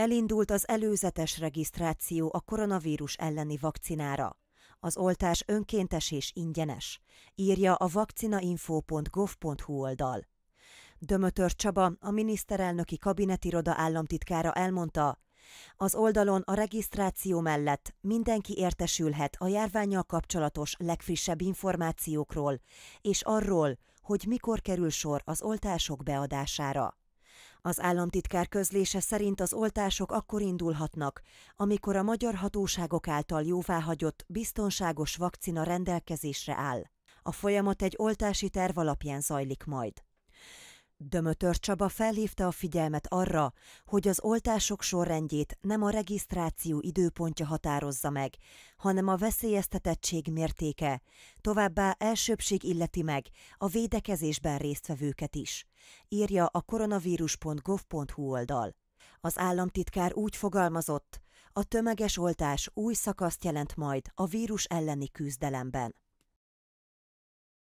Elindult az előzetes regisztráció a koronavírus elleni vakcinára. Az oltás önkéntes és ingyenes, írja a vakcinainfo.gov.hu oldal. Dömötör Csaba, a miniszterelnöki kabinetiroda államtitkára elmondta, az oldalon a regisztráció mellett mindenki értesülhet a járványjal kapcsolatos legfrissebb információkról és arról, hogy mikor kerül sor az oltások beadására. Az államtitkár közlése szerint az oltások akkor indulhatnak, amikor a magyar hatóságok által jóváhagyott biztonságos vakcina rendelkezésre áll. A folyamat egy oltási terv alapján zajlik majd. Dömötör Csaba felhívta a figyelmet arra, hogy az oltások sorrendjét nem a regisztráció időpontja határozza meg, hanem a veszélyeztetettség mértéke, továbbá elsőbség illeti meg a védekezésben résztvevőket is, írja a koronavírus.gov.hu oldal. Az államtitkár úgy fogalmazott, a tömeges oltás új szakaszt jelent majd a vírus elleni küzdelemben.